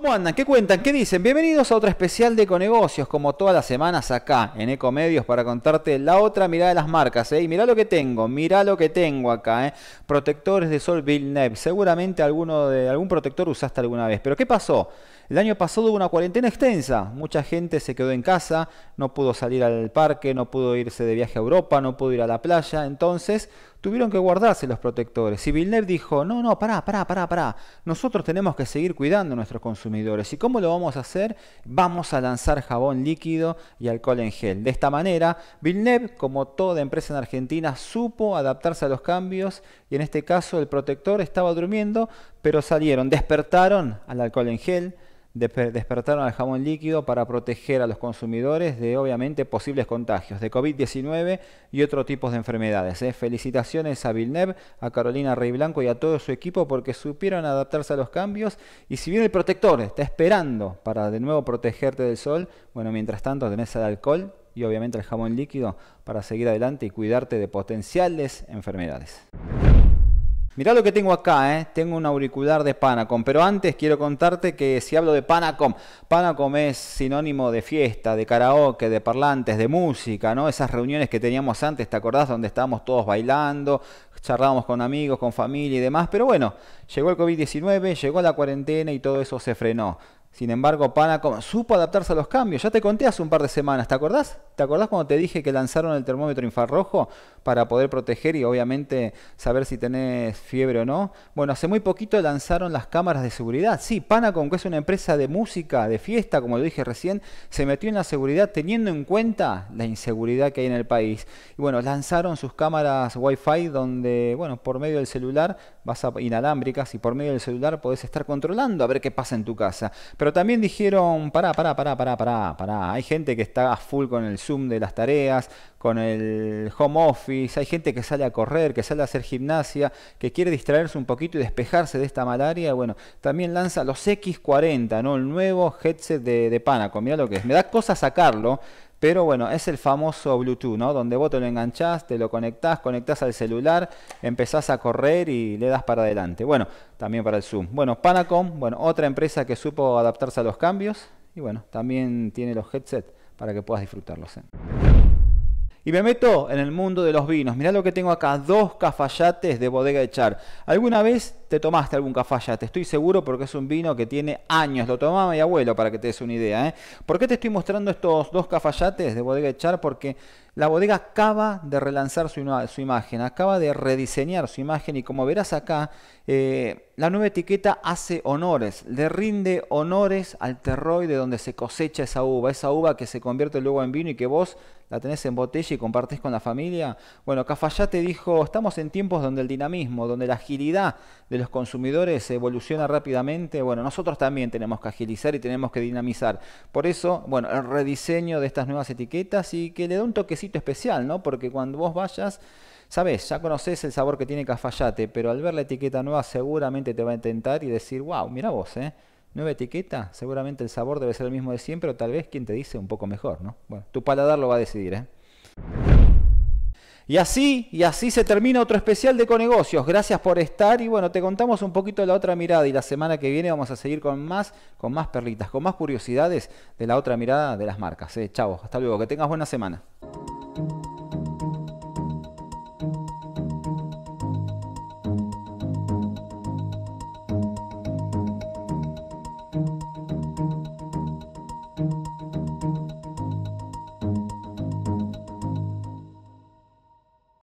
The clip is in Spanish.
¿Cómo andan? ¿Qué cuentan? ¿Qué dicen? Bienvenidos a otra especial de Econegocios, como todas las semanas acá en Ecomedios, para contarte la otra mirada de las marcas. ¿eh? Y mirá lo que tengo, mirá lo que tengo acá. ¿eh? Protectores de Sol Villeneuve. Seguramente alguno de, algún protector usaste alguna vez. Pero ¿qué pasó? El año pasado hubo una cuarentena extensa. Mucha gente se quedó en casa, no pudo salir al parque, no pudo irse de viaje a Europa, no pudo ir a la playa. Entonces tuvieron que guardarse los protectores. Y Villeneuve dijo, no, no, pará, pará, pará, pará. Nosotros tenemos que seguir cuidando a nuestros consumidores. ¿Y cómo lo vamos a hacer? Vamos a lanzar jabón líquido y alcohol en gel. De esta manera, Villeneuve, como toda empresa en Argentina, supo adaptarse a los cambios y en este caso el protector estaba durmiendo, pero salieron, despertaron al alcohol en gel, despertaron al jamón líquido para proteger a los consumidores de obviamente posibles contagios de COVID-19 y otro tipos de enfermedades. ¿eh? Felicitaciones a Vilnev, a Carolina Rey Blanco y a todo su equipo porque supieron adaptarse a los cambios y si bien el protector está esperando para de nuevo protegerte del sol, bueno, mientras tanto tenés el alcohol y obviamente el jabón líquido para seguir adelante y cuidarte de potenciales enfermedades. Mirá lo que tengo acá, ¿eh? tengo un auricular de Panacom, pero antes quiero contarte que si hablo de Panacom, Panacom es sinónimo de fiesta, de karaoke, de parlantes, de música, ¿no? Esas reuniones que teníamos antes, ¿te acordás? Donde estábamos todos bailando, charlábamos con amigos, con familia y demás, pero bueno, llegó el COVID-19, llegó la cuarentena y todo eso se frenó. Sin embargo, Panacom supo adaptarse a los cambios, ya te conté hace un par de semanas, ¿te acordás? ¿Te acordás cuando te dije que lanzaron el termómetro infrarrojo para poder proteger y obviamente saber si tenés fiebre o no? Bueno, hace muy poquito lanzaron las cámaras de seguridad. Sí, Panacon, que es una empresa de música, de fiesta, como lo dije recién, se metió en la seguridad teniendo en cuenta la inseguridad que hay en el país. Y bueno, lanzaron sus cámaras Wi-Fi donde, bueno, por medio del celular, vas a inalámbricas y por medio del celular podés estar controlando a ver qué pasa en tu casa. Pero también dijeron, pará, pará, pará, pará, pará, pará. Hay gente que está a full con el de las tareas, con el home office, hay gente que sale a correr, que sale a hacer gimnasia, que quiere distraerse un poquito y despejarse de esta malaria, bueno, también lanza los X40, ¿no? El nuevo headset de, de Panacom, mira lo que es, me da cosa sacarlo, pero bueno, es el famoso Bluetooth, ¿no? Donde vos te lo enganchás, te lo conectás, conectás al celular, empezás a correr y le das para adelante. Bueno, también para el Zoom. Bueno, Panacom, bueno, otra empresa que supo adaptarse a los cambios y bueno, también tiene los headsets para que puedas disfrutarlos. Y me meto en el mundo de los vinos. Mirá lo que tengo acá, dos cafayates de bodega de char. ¿Alguna vez te tomaste algún cafayate, estoy seguro porque es un vino que tiene años, lo tomaba mi abuelo para que te des una idea. ¿eh? ¿Por qué te estoy mostrando estos dos cafayates de Bodega Echar? Porque la bodega acaba de relanzar su, imagen, acaba de rediseñar su imagen y como verás acá, eh, la nueva etiqueta hace honores, le rinde honores al terroir de donde se cosecha esa uva, esa uva que se convierte luego en vino y que vos la tenés en botella y compartes con la familia. Bueno, Cafayate dijo, estamos en tiempos donde el dinamismo, donde la agilidad los consumidores evoluciona rápidamente, bueno, nosotros también tenemos que agilizar y tenemos que dinamizar. Por eso, bueno, el rediseño de estas nuevas etiquetas y que le da un toquecito especial, ¿no? Porque cuando vos vayas, sabes, ya conoces el sabor que tiene cafayate, pero al ver la etiqueta nueva seguramente te va a intentar y decir, wow, mira vos, ¿eh? Nueva etiqueta, seguramente el sabor debe ser el mismo de siempre, o tal vez quien te dice un poco mejor, ¿no? Bueno, tu paladar lo va a decidir, ¿eh? Y así, y así se termina otro especial de Conegocios. Gracias por estar y bueno, te contamos un poquito de la otra mirada y la semana que viene vamos a seguir con más, con más perlitas, con más curiosidades de la otra mirada de las marcas. Eh. hasta luego, que tengas buena semana.